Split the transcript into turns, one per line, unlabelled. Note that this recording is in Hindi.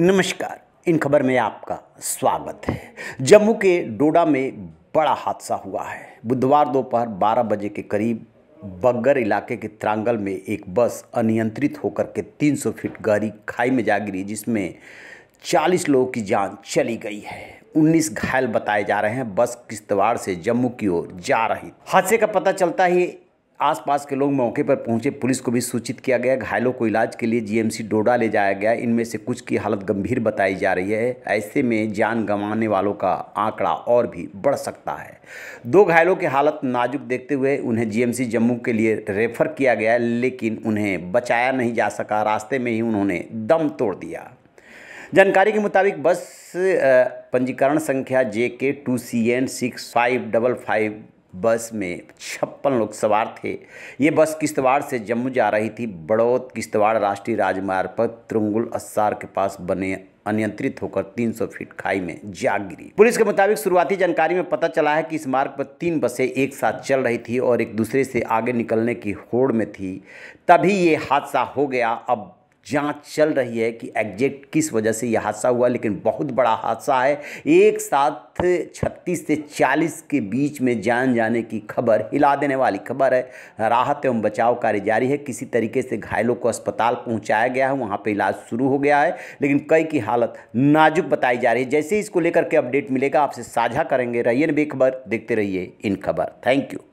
नमस्कार इन खबर में आपका स्वागत है जम्मू के डोडा में बड़ा हादसा हुआ है बुधवार दोपहर 12 बजे के करीब बग्गर इलाके के त्रांगल में एक बस अनियंत्रित होकर के 300 फीट गहरी खाई में जा गिरी जिसमें 40 लोगों की जान चली गई है 19 घायल बताए जा रहे हैं बस किश्तवाड़ से जम्मू की ओर जा रही हादसे का पता चलता ही आसपास के लोग मौके पर पहुंचे पुलिस को भी सूचित किया गया घायलों को इलाज के लिए जीएमसी डोडा ले जाया गया इनमें से कुछ की हालत गंभीर बताई जा रही है ऐसे में जान गंवाने वालों का आंकड़ा और भी बढ़ सकता है दो घायलों की हालत नाजुक देखते हुए उन्हें जीएमसी जम्मू के लिए रेफर किया गया लेकिन उन्हें बचाया नहीं जा सका रास्ते में ही उन्होंने दम तोड़ दिया जानकारी के मुताबिक बस पंजीकरण संख्या J K two C N six five double five bus में छप्पन लोग सवार थे ये बस किश्तवाड़ से जम्मू जा रही थी बड़ौत किश्तवाड़ राष्ट्रीय राजमार्ग पर त्रुंगुल अस्सार के पास बने अनियंत्रित होकर 300 फीट खाई में जा गिरी पुलिस के मुताबिक शुरुआती जानकारी में पता चला है कि इस मार्ग पर तीन बसें एक साथ चल रही थी और एक दूसरे से आगे निकलने की होड़ में थी तभी ये हादसा हो गया अब जांच चल रही है कि एग्जैक्ट किस वजह से यह हादसा हुआ लेकिन बहुत बड़ा हादसा है एक साथ 36 से 40 के बीच में जान जाने की खबर हिला देने वाली खबर है राहत एवं बचाव कार्य जारी है किसी तरीके से घायलों को अस्पताल पहुंचाया गया है वहां पे इलाज शुरू हो गया है लेकिन कई की हालत नाजुक बताई जा रही है जैसे इसको लेकर के अपडेट मिलेगा आपसे साझा करेंगे रहिए बेखबर देखते रहिए इन खबर थैंक यू